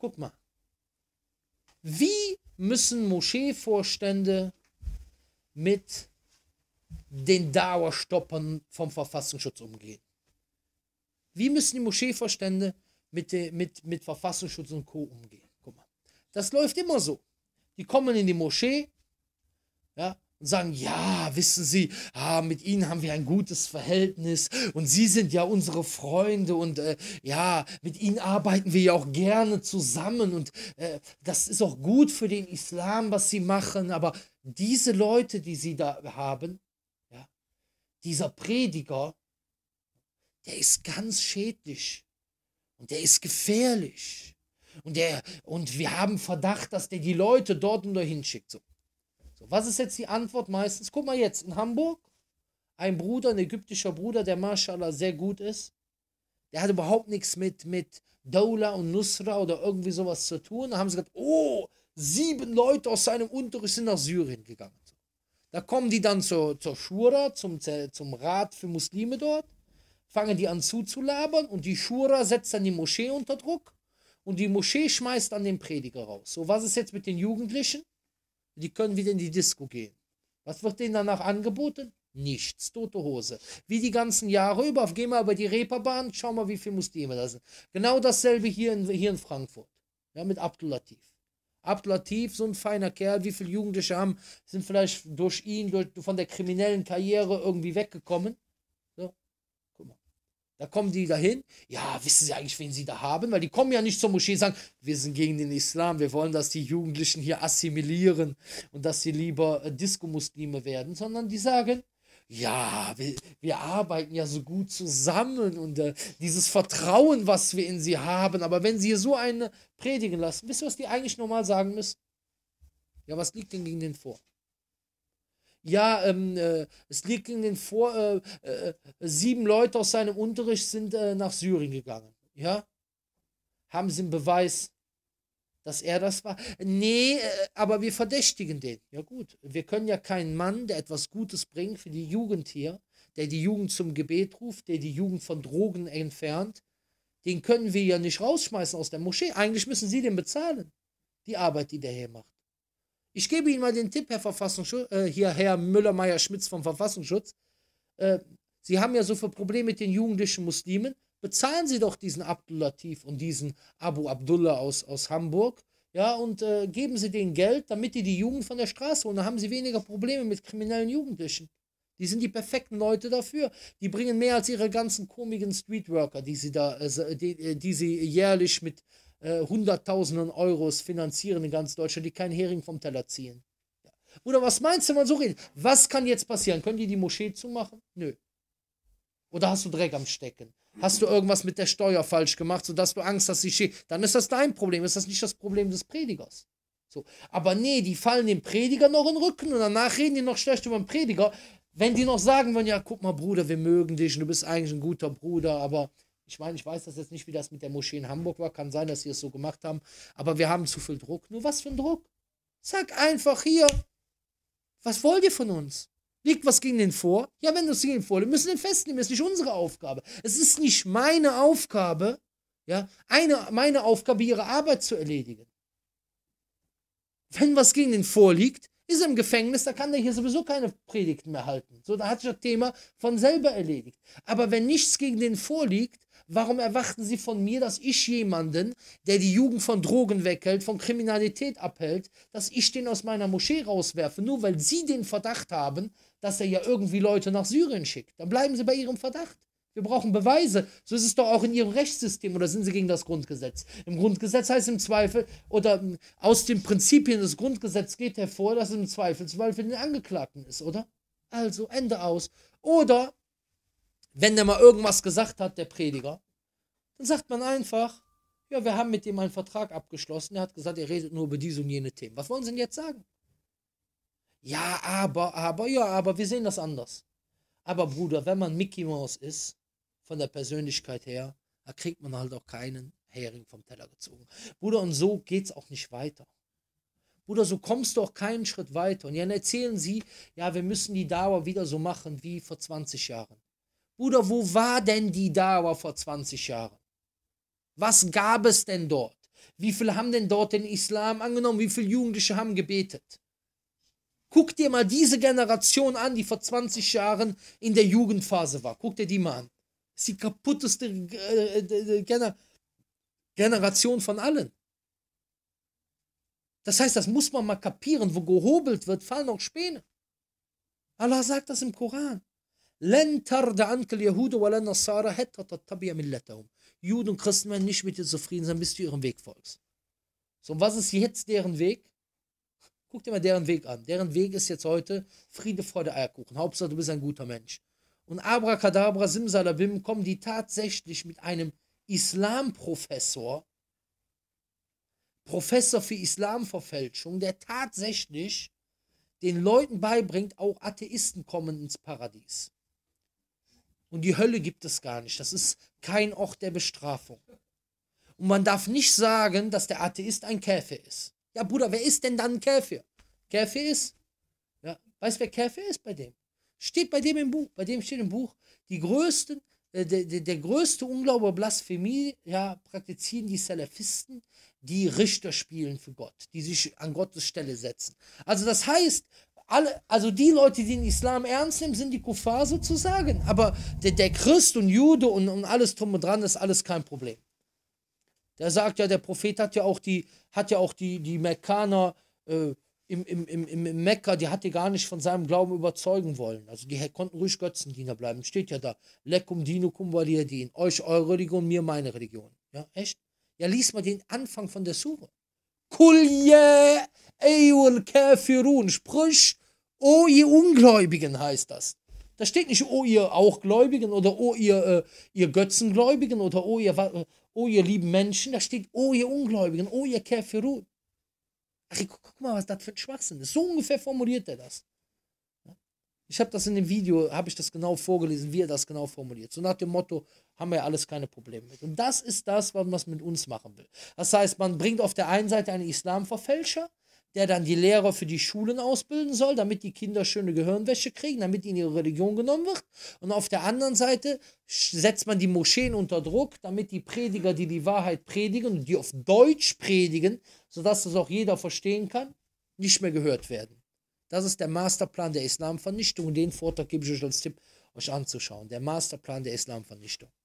Guck mal. Wie müssen Moscheevorstände mit den Dauerstoppern vom Verfassungsschutz umgehen? Wie müssen die Moscheevorstände mit, mit, mit Verfassungsschutz und Co. umgehen? Guck mal. Das läuft immer so. Die kommen in die Moschee, ja, und sagen, ja, wissen Sie, ah, mit Ihnen haben wir ein gutes Verhältnis und Sie sind ja unsere Freunde und äh, ja, mit Ihnen arbeiten wir ja auch gerne zusammen und äh, das ist auch gut für den Islam, was Sie machen, aber diese Leute, die Sie da haben, ja, dieser Prediger, der ist ganz schädlich und der ist gefährlich und, der, und wir haben Verdacht, dass der die Leute dort und dahin schickt. So. So, was ist jetzt die Antwort meistens? Guck mal jetzt, in Hamburg, ein Bruder, ein ägyptischer Bruder, der mashallah sehr gut ist, der hat überhaupt nichts mit, mit Daula und Nusra oder irgendwie sowas zu tun. Da haben sie gesagt, oh, sieben Leute aus seinem Unterricht sind nach Syrien gegangen. Da kommen die dann zur, zur Schura, zum, zum Rat für Muslime dort, fangen die an zuzulabern und die Shura setzt dann die Moschee unter Druck und die Moschee schmeißt dann den Prediger raus. So, was ist jetzt mit den Jugendlichen? Die können wieder in die Disco gehen. Was wird denen danach angeboten? Nichts, tote Hose. Wie die ganzen Jahre über, geh mal über die Reeperbahn, schau mal, wie viele Muslime da sind. Genau dasselbe hier in, hier in Frankfurt, ja, mit Abdulatif. Abdulatif, so ein feiner Kerl, wie viele Jugendliche haben, sind vielleicht durch ihn, durch, von der kriminellen Karriere irgendwie weggekommen da kommen die dahin. Ja, wissen sie eigentlich, wen sie da haben? Weil die kommen ja nicht zur Moschee und sagen, wir sind gegen den Islam, wir wollen, dass die Jugendlichen hier assimilieren und dass sie lieber äh, Disco-Muslime werden, sondern die sagen, ja, wir, wir arbeiten ja so gut zusammen und äh, dieses Vertrauen, was wir in sie haben. Aber wenn sie hier so eine predigen lassen, wisst ihr, was die eigentlich normal sagen müssen? Ja, was liegt denn gegen den vor? ja, ähm, äh, es liegt in den Vor, äh, äh, sieben Leute aus seinem Unterricht sind äh, nach Syrien gegangen. Ja? Haben sie einen Beweis, dass er das war? Nee, äh, aber wir verdächtigen den. Ja, gut. Wir können ja keinen Mann, der etwas Gutes bringt für die Jugend hier, der die Jugend zum Gebet ruft, der die Jugend von Drogen entfernt, den können wir ja nicht rausschmeißen aus der Moschee. Eigentlich müssen sie den bezahlen. Die Arbeit, die der hier macht. Ich gebe Ihnen mal den Tipp, Herr Verfassungsschutz, äh, hier Herr Müller-Meyer-Schmitz vom Verfassungsschutz. Äh, Sie haben ja so viel Probleme mit den jugendlichen Muslimen. Bezahlen Sie doch diesen Abdulatif und diesen Abu Abdullah aus, aus Hamburg. Ja, und äh, geben Sie denen Geld, damit die die Jugend von der Straße holen. Dann haben Sie weniger Probleme mit kriminellen Jugendlichen. Die sind die perfekten Leute dafür. Die bringen mehr als ihre ganzen komischen Streetworker, die sie da, äh, die, äh, die sie jährlich mit äh, Hunderttausenden Euros finanzieren in ganz Deutschland, die keinen Hering vom Teller ziehen. Ja. Oder was meinst du, wenn man so redet? Was kann jetzt passieren? Können die die Moschee zumachen? Nö. Oder hast du Dreck am Stecken? Hast du irgendwas mit der Steuer falsch gemacht, sodass du Angst hast, sie schickt? Dann ist das dein Problem, ist das nicht das Problem des Predigers. So. Aber nee, die fallen dem Prediger noch in den Rücken und danach reden die noch schlecht über den Prediger. Wenn die noch sagen würden, ja, guck mal, Bruder, wir mögen dich, und du bist eigentlich ein guter Bruder, aber ich meine, ich weiß das jetzt nicht, wie das mit der Moschee in Hamburg war. Kann sein, dass sie es so gemacht haben. Aber wir haben zu viel Druck. Nur was für ein Druck? Sag einfach hier, was wollt ihr von uns? Liegt was gegen den vor? Ja, wenn du es gegen den vorliegt, müssen den festnehmen. Das ist nicht unsere Aufgabe. Es ist nicht meine Aufgabe, ja, eine, meine Aufgabe, ihre Arbeit zu erledigen. Wenn was gegen den vorliegt, ist er im Gefängnis, da kann der hier sowieso keine Predigten mehr halten. So, da hat sich das Thema von selber erledigt. Aber wenn nichts gegen den vorliegt, Warum erwarten Sie von mir, dass ich jemanden, der die Jugend von Drogen weghält, von Kriminalität abhält, dass ich den aus meiner Moschee rauswerfe, nur weil Sie den Verdacht haben, dass er ja irgendwie Leute nach Syrien schickt? Dann bleiben Sie bei Ihrem Verdacht. Wir brauchen Beweise. So ist es doch auch in Ihrem Rechtssystem. Oder sind Sie gegen das Grundgesetz? Im Grundgesetz heißt im Zweifel, oder hm, aus den Prinzipien des Grundgesetzes geht hervor, dass es im Zweifelsfall für den Angeklagten ist, oder? Also, Ende aus. Oder, wenn der mal irgendwas gesagt hat, der Prediger, dann sagt man einfach, ja, wir haben mit dem einen Vertrag abgeschlossen. Er hat gesagt, er redet nur über diese und jene Themen. Was wollen Sie denn jetzt sagen? Ja, aber, aber, ja, aber wir sehen das anders. Aber Bruder, wenn man Mickey Mouse ist, von der Persönlichkeit her, da kriegt man halt auch keinen Hering vom Teller gezogen. Bruder, und so geht es auch nicht weiter. Bruder, so kommst du auch keinen Schritt weiter. Und dann erzählen sie, ja, wir müssen die Dauer wieder so machen wie vor 20 Jahren. Bruder, wo war denn die Dauer vor 20 Jahren? Was gab es denn dort? Wie viele haben denn dort den Islam angenommen? Wie viele Jugendliche haben gebetet? Guck dir mal diese Generation an, die vor 20 Jahren in der Jugendphase war. Guck dir die mal an. Das ist die kaputteste äh, Generation von allen. Das heißt, das muss man mal kapieren. Wo gehobelt wird, fallen auch Späne. Allah sagt das im Koran. لن ترضى عنك اليهود ولا النصارى حتى تتبع ملتهم Juden und Christen werden nicht mit dir zufrieden sein, bis du ihrem Weg folgst. So, und was ist jetzt deren Weg? Guck dir mal deren Weg an. Deren Weg ist jetzt heute Friede, Freude, Eierkuchen. Hauptsache, du bist ein guter Mensch. Und Abracadabra, Simsalabim kommen die tatsächlich mit einem Islamprofessor, Professor für Islamverfälschung, der tatsächlich den Leuten beibringt, auch Atheisten kommen ins Paradies. Und die Hölle gibt es gar nicht. Das ist kein Ort der Bestrafung. Und man darf nicht sagen, dass der Atheist ein Käfer ist. Ja, Bruder, wer ist denn dann ein Käfer? Käfer ist? Ja, weißt du, wer Käfer ist bei dem? Steht bei dem im Buch. Bei dem steht im Buch, die größten, äh, der, der, der größte Unglaube, Blasphemie, ja, praktizieren die Salafisten, die Richter spielen für Gott, die sich an Gottes Stelle setzen. Also das heißt, alle, also die Leute, die den Islam ernst nehmen, sind die Kuffar sozusagen. Aber der, der Christ und Jude und, und alles drum und dran ist alles kein Problem. Der sagt ja, der Prophet hat ja auch die, hat ja auch die, die Mekkaner äh, im, im, im, im Mekka, die hatte gar nicht von seinem Glauben überzeugen wollen. Also die konnten ruhig Götzendiener bleiben. Steht ja da. Lekum dinukum waliyadin. Euch eure Religion, mir meine Religion. Ja, echt? Ja, lies mal den Anfang von der Sure. Kulje eyul kafirun. Sprich O ihr Ungläubigen heißt das. Da steht nicht, oh ihr auch Gläubigen oder oh ihr, äh, ihr Götzengläubigen oder oh ihr, äh, oh ihr lieben Menschen. Da steht, oh ihr Ungläubigen, oh ihr Käferut. Ach, guck mal, was das für ein Schwachsinn ist. So ungefähr formuliert er das. Ich habe das in dem Video, habe ich das genau vorgelesen, wie er das genau formuliert. So nach dem Motto, haben wir ja alles keine Probleme mit. Und das ist das, was man mit uns machen will. Das heißt, man bringt auf der einen Seite einen Islamverfälscher der dann die Lehrer für die Schulen ausbilden soll, damit die Kinder schöne Gehirnwäsche kriegen, damit ihnen ihre Religion genommen wird. Und auf der anderen Seite setzt man die Moscheen unter Druck, damit die Prediger, die die Wahrheit predigen und die auf Deutsch predigen, sodass das auch jeder verstehen kann, nicht mehr gehört werden. Das ist der Masterplan der Islamvernichtung den Vortrag gebe ich euch als Tipp, euch anzuschauen. Der Masterplan der Islamvernichtung.